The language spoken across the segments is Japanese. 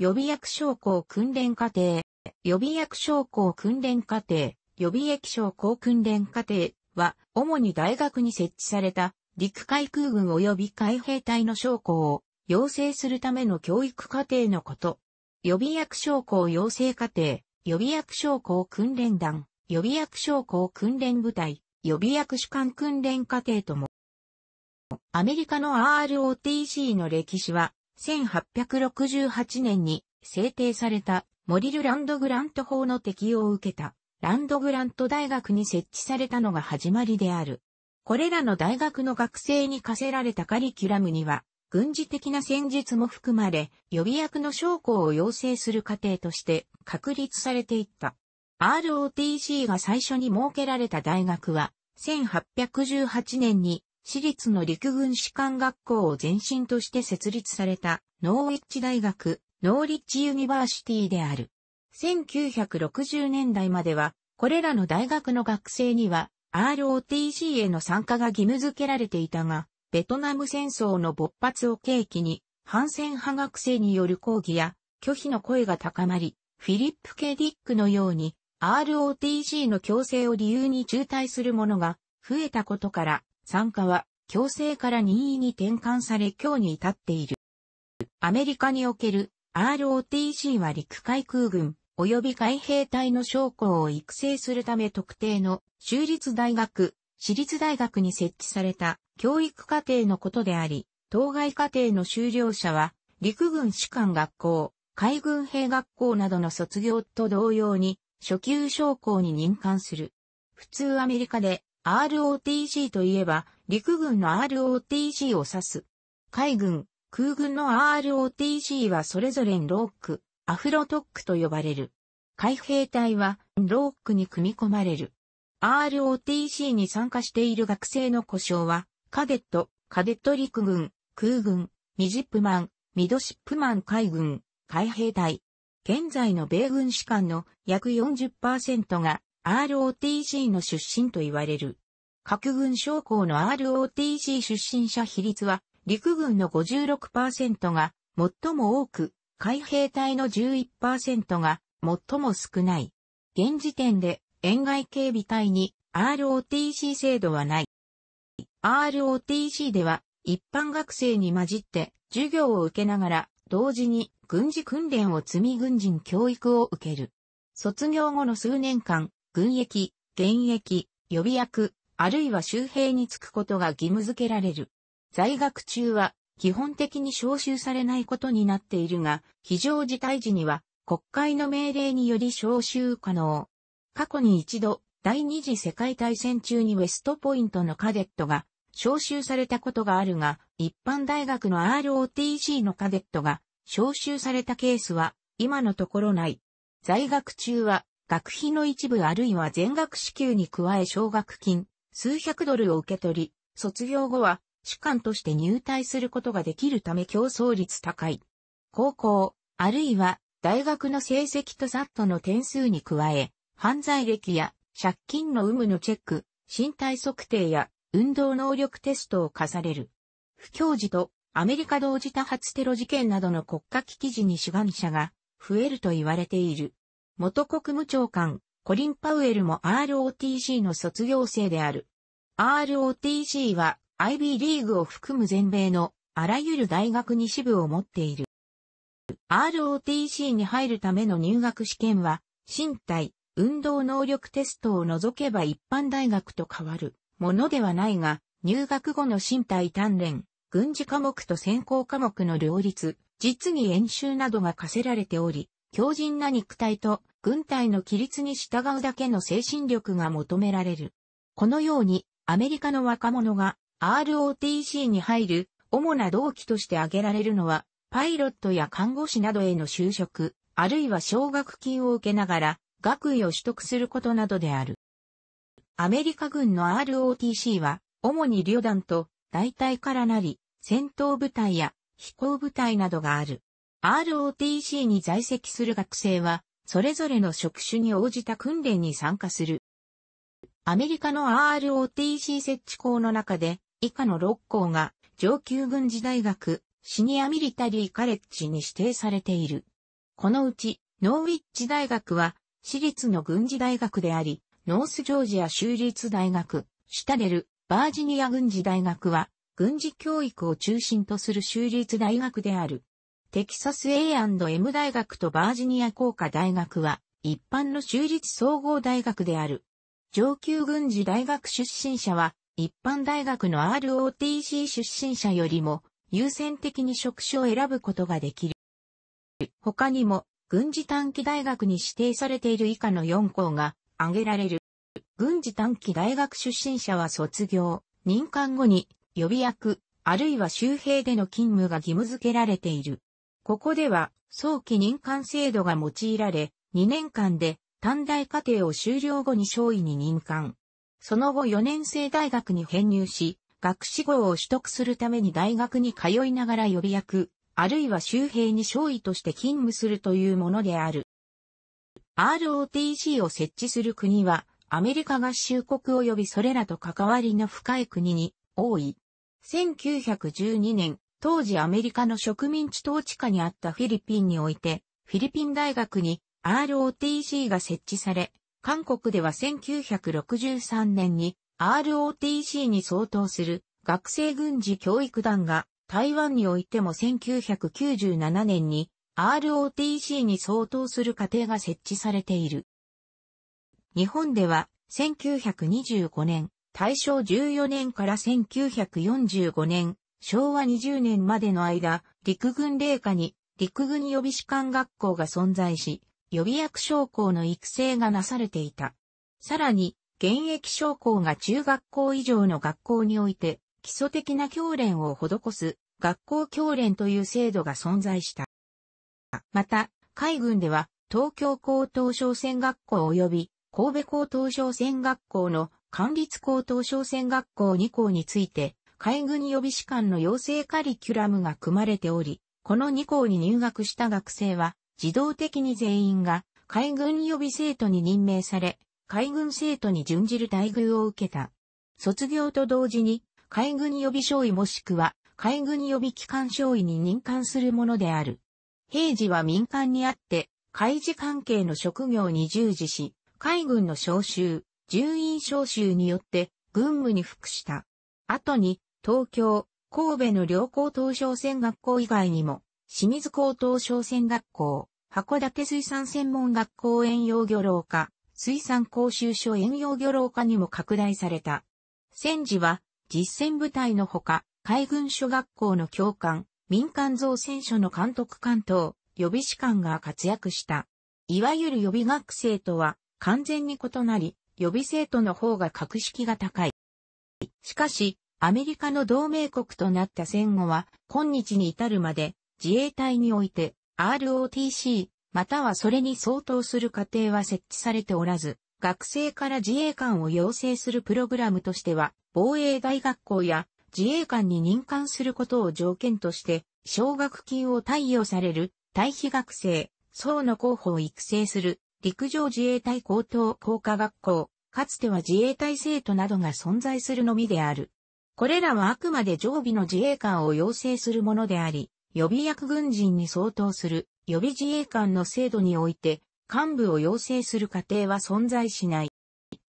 予備役将校訓練課程、予備役将校訓練課程、予備役将校訓練課程は、主に大学に設置された、陸海空軍及び海兵隊の将校を養成するための教育課程のこと。予備役将校養成課程、予備役将校訓練団、予備役将校訓練部隊、予備役主管訓練課程とも。アメリカの ROTC の歴史は、1868年に制定されたモリルランドグラント法の適用を受けたランドグラント大学に設置されたのが始まりである。これらの大学の学生に課せられたカリキュラムには、軍事的な戦術も含まれ、予備役の将校を養成する過程として確立されていった。ROTC が最初に設けられた大学は、1818年に私立の陸軍士官学校を前身として設立されたノーウィッチ大学、ノーリッチユニバーシティである。1960年代までは、これらの大学の学生には ROTC への参加が義務付けられていたが、ベトナム戦争の勃発を契機に、反戦派学生による抗議や拒否の声が高まり、フィリップ・ケディックのように ROTC の強制を理由に中退する者が増えたことから、参加は、強制から任意に転換され今日に至っている。アメリカにおける ROTC は陸海空軍及び海兵隊の将校を育成するため特定の州立大学、私立大学に設置された教育課程のことであり、当該課程の修了者は陸軍士官学校、海軍兵学校などの卒業と同様に初級将校に任官する。普通アメリカで ROTC といえば、陸軍の ROTC を指す。海軍、空軍の ROTC はそれぞれローク、アフロトックと呼ばれる。海兵隊はロークに組み込まれる。ROTC に参加している学生の故障は、カデット、カデット陸軍、空軍、ミジップマン、ミドシップマン海軍、海兵隊。現在の米軍士官の約40%が ROTC の出身と言われる。各軍将校の ROTC 出身者比率は、陸軍の56%が最も多く、海兵隊の11%が最も少ない。現時点で、沿外警備隊に ROTC 制度はない。ROTC では、一般学生に混じって授業を受けながら、同時に軍事訓練を積み軍人教育を受ける。卒業後の数年間、軍役、現役、予備役、あるいは周兵につくことが義務付けられる。在学中は基本的に招集されないことになっているが、非常事態時には国会の命令により招集可能。過去に一度、第二次世界大戦中にウェストポイントのカデットが招集されたことがあるが、一般大学の ROTC のカデットが招集されたケースは今のところない。在学中は学費の一部あるいは全額支給に加え奨学金、数百ドルを受け取り、卒業後は士官として入隊することができるため競争率高い。高校、あるいは大学の成績とサットの点数に加え、犯罪歴や借金の有無のチェック、身体測定や運動能力テストを課される。不教示とアメリカ同時多発テロ事件などの国家危機時に志願者が増えると言われている。元国務長官、コリン・パウエルも ROTC の卒業生である。ROTC は IB リーグを含む全米のあらゆる大学に支部を持っている。ROTC に入るための入学試験は、身体、運動能力テストを除けば一般大学と変わるものではないが、入学後の身体鍛錬、軍事科目と専攻科目の両立、実技演習などが課せられており、強靭な肉体と軍隊の規律に従うだけの精神力が求められる。このようにアメリカの若者が ROTC に入る主な動機として挙げられるのはパイロットや看護師などへの就職、あるいは奨学金を受けながら学位を取得することなどである。アメリカ軍の ROTC は主に旅団と大隊からなり戦闘部隊や飛行部隊などがある。ROTC に在籍する学生は、それぞれの職種に応じた訓練に参加する。アメリカの ROTC 設置校の中で、以下の6校が上級軍事大学、シニアミリタリーカレッジに指定されている。このうち、ノーウィッチ大学は、私立の軍事大学であり、ノースジョージア州立大学、シュタデル、バージニア軍事大学は、軍事教育を中心とする州立大学である。テキサス A&M 大学とバージニア工科大学は一般の州立総合大学である。上級軍事大学出身者は一般大学の ROTC 出身者よりも優先的に職種を選ぶことができる。他にも軍事短期大学に指定されている以下の4校が挙げられる。軍事短期大学出身者は卒業、任官後に予備役、あるいは周兵での勤務が義務付けられている。ここでは早期任官制度が用いられ、2年間で短大課程を修了後に少尉に任官。その後4年生大学に編入し、学士号を取得するために大学に通いながら予備役、あるいは周兵に少尉として勤務するというものである。ROTC を設置する国は、アメリカ合衆国及びそれらと関わりの深い国に多い。1912年、当時アメリカの植民地統治下にあったフィリピンにおいて、フィリピン大学に ROTC が設置され、韓国では1963年に ROTC に相当する学生軍事教育団が台湾においても1997年に ROTC に相当する家庭が設置されている。日本では1925年、大正14年から1945年、昭和20年までの間、陸軍霊下に陸軍予備士官学校が存在し、予備役将校の育成がなされていた。さらに、現役将校が中学校以上の学校において、基礎的な教練を施す学校教練という制度が存在した。また、海軍では東京高等商船学校及び神戸高等商船学校の管理高等商船学校2校について海軍予備士官の養成カリキュラムが組まれており、この2校に入学した学生は、自動的に全員が海軍予備生徒に任命され、海軍生徒に準じる待遇を受けた。卒業と同時に、海軍予備少尉もしくは、海軍予備機関少尉に任官するものである。平時は民間にあって、海事関係の職業に従事し、海軍の召集、従員召集によって軍務に服した。後に東京、神戸の両高等商船学校以外にも、清水高等商船学校、函館水産専門学校遠洋漁労科、水産講習所遠洋漁労科にも拡大された。戦時は、実戦部隊のほか、海軍諸学校の教官、民間造船所の監督官等、予備士官が活躍した。いわゆる予備学生とは完全に異なり、予備生徒の方が格式が高い。しかし、アメリカの同盟国となった戦後は、今日に至るまで、自衛隊において、ROTC、またはそれに相当する過程は設置されておらず、学生から自衛官を養成するプログラムとしては、防衛大学校や自衛官に任官することを条件として、奨学金を貸与される、退避学生、層の候補を育成する、陸上自衛隊高等工科学校、かつては自衛隊生徒などが存在するのみである。これらはあくまで常備の自衛官を養成するものであり、予備役軍人に相当する予備自衛官の制度において、幹部を養成する過程は存在しない。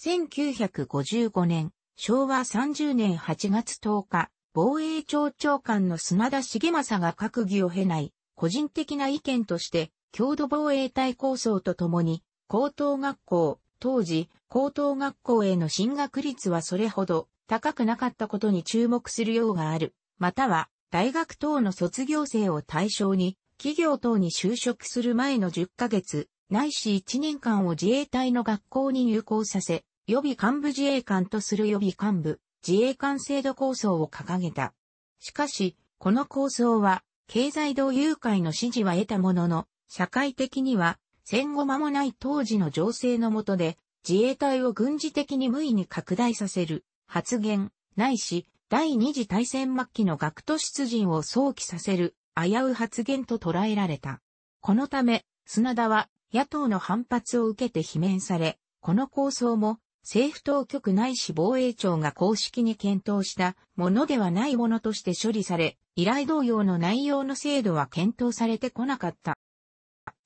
1955年、昭和30年8月10日、防衛庁長官の砂田重政が閣議を経ない、個人的な意見として、郷土防衛隊構想とともに、高等学校、当時、高等学校への進学率はそれほど高くなかったことに注目するようがある、または、大学等の卒業生を対象に、企業等に就職する前の10ヶ月、ないし1年間を自衛隊の学校に入校させ、予備幹部自衛官とする予備幹部、自衛官制度構想を掲げた。しかし、この構想は、経済同友会の支持は得たものの、社会的には、戦後間もない当時の情勢の下で、自衛隊を軍事的に無意に拡大させる、発言、ないし、第二次大戦末期の学徒出陣を想起させる、危う発言と捉えられた。このため、砂田は野党の反発を受けて罷免され、この構想も政府当局ないし防衛庁が公式に検討したものではないものとして処理され、依頼同様の内容の制度は検討されてこなかった。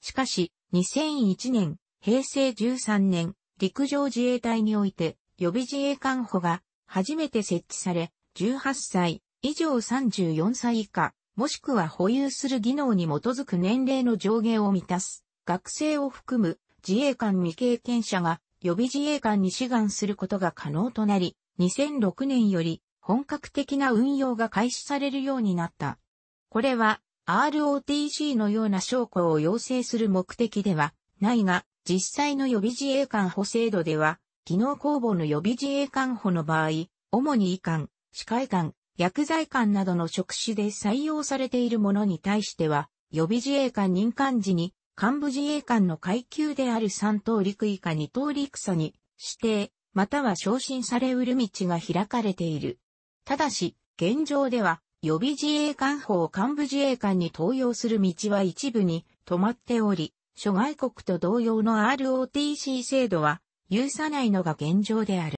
しかし、2001年、平成13年、陸上自衛隊において予備自衛官補が初めて設置され、18歳以上34歳以下、もしくは保有する技能に基づく年齢の上限を満たす、学生を含む自衛官未経験者が予備自衛官に志願することが可能となり、2006年より本格的な運用が開始されるようになった。これは ROTC のような証拠を要請する目的ではないが、実際の予備自衛官補制度では、機能公募の予備自衛官補の場合、主に医官、歯科医官、薬剤官などの職種で採用されているものに対しては、予備自衛官任官時に、幹部自衛官の階級である3等陸以下2等陸佐に指定、または昇進されうる道が開かれている。ただし、現状では、予備自衛官法を幹部自衛官に登用する道は一部に止まっており、諸外国と同様の ROTC 制度は許さないのが現状である。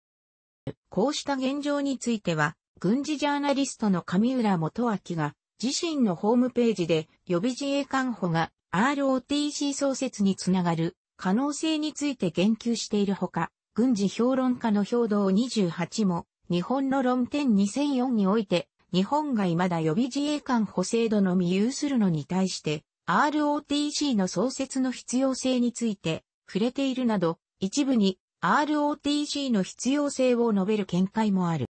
こうした現状については、軍事ジャーナリストの上浦元明が、自身のホームページで予備自衛官補が ROTC 創設につながる可能性について言及しているほか、軍事評論家の兵道28も、日本の論点2004において、日本が未だ予備自衛官補制度のみ有するのに対して、ROTC の創設の必要性について触れているなど、一部に ROTC の必要性を述べる見解もある。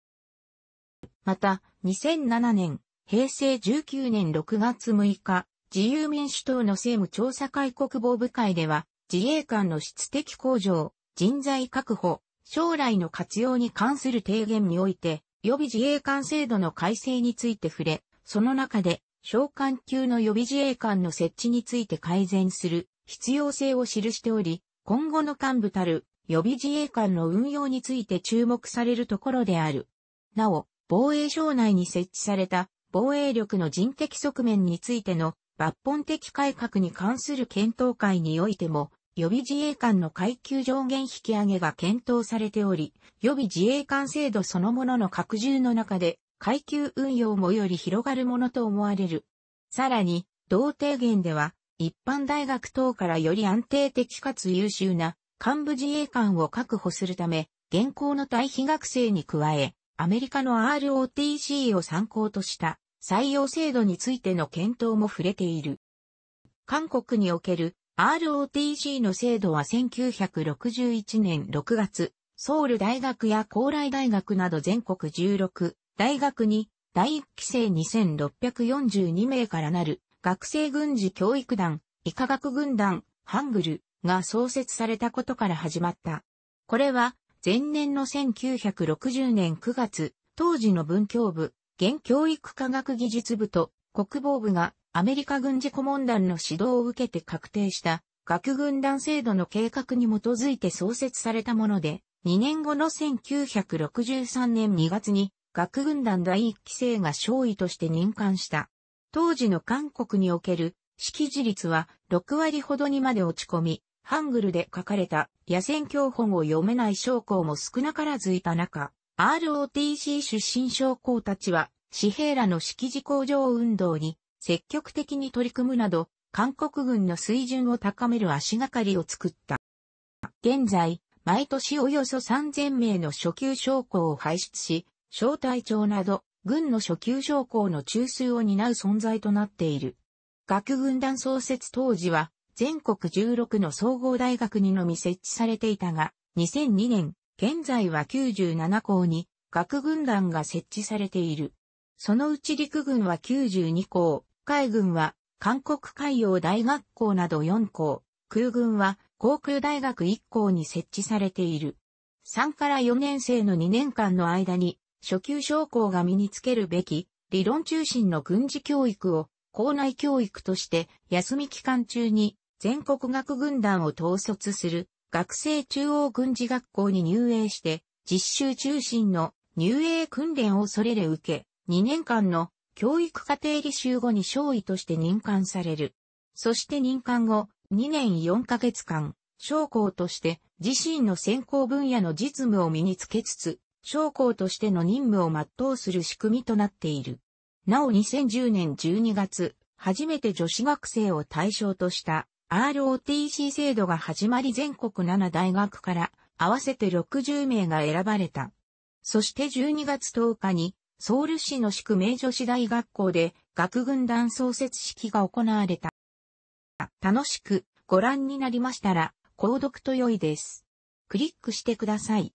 また、2007年、平成19年6月6日、自由民主党の政務調査会国防部会では、自衛官の質的向上、人材確保、将来の活用に関する提言において、予備自衛官制度の改正について触れ、その中で、召喚級の予備自衛官の設置について改善する必要性を記しており、今後の幹部たる予備自衛官の運用について注目されるところである。なお、防衛省内に設置された防衛力の人的側面についての抜本的改革に関する検討会においても、予備自衛官の階級上限引き上げが検討されており、予備自衛官制度そのものの拡充の中で、階級運用もより広がるものと思われる。さらに、同提言では、一般大学等からより安定的かつ優秀な幹部自衛官を確保するため、現行の退避学生に加え、アメリカの ROTC を参考とした採用制度についての検討も触れている。韓国における ROTC の制度は1961年6月、ソウル大学や高麗大学など全国16大学に第1期生2642名からなる学生軍事教育団、医科学軍団、ハングルが創設されたことから始まった。これは、前年の1960年9月、当時の文教部、現教育科学技術部と国防部がアメリカ軍事顧問団の指導を受けて確定した学軍団制度の計画に基づいて創設されたもので、2年後の1963年2月に学軍団第1期生が少尉として任官した。当時の韓国における識字率は6割ほどにまで落ち込み、ハングルで書かれた野戦教本を読めない将校も少なからずいた中、ROTC 出身将校たちは、紙幣らの識字向上運動に積極的に取り組むなど、韓国軍の水準を高める足がかりを作った。現在、毎年およそ3000名の初級将校を輩出し、小隊長など軍の初級将校の中枢を担う存在となっている。学軍団創設当時は、全国16の総合大学にのみ設置されていたが、2002年、現在は97校に、学軍団が設置されている。そのうち陸軍は92校、海軍は韓国海洋大学校など4校、空軍は航空大学1校に設置されている。3から4年生の2年間の間に初級将校が身につけるべき、理論中心の軍事教育を、校内教育として、休み期間中に、全国学軍団を統率する、学生中央軍事学校に入営して、実習中心の入営訓練をそれで受け、2年間の教育課程履修後に少尉として任官される。そして任官後、2年4ヶ月間、将校として自身の専攻分野の実務を身につけつつ、将校としての任務を全うする仕組みとなっている。なお2010年12月、初めて女子学生を対象とした ROTC 制度が始まり全国7大学から合わせて60名が選ばれた。そして12月10日にソウル市の宿命女子大学校で学軍団創設式が行われた。楽しくご覧になりましたら、購読と良いです。クリックしてください。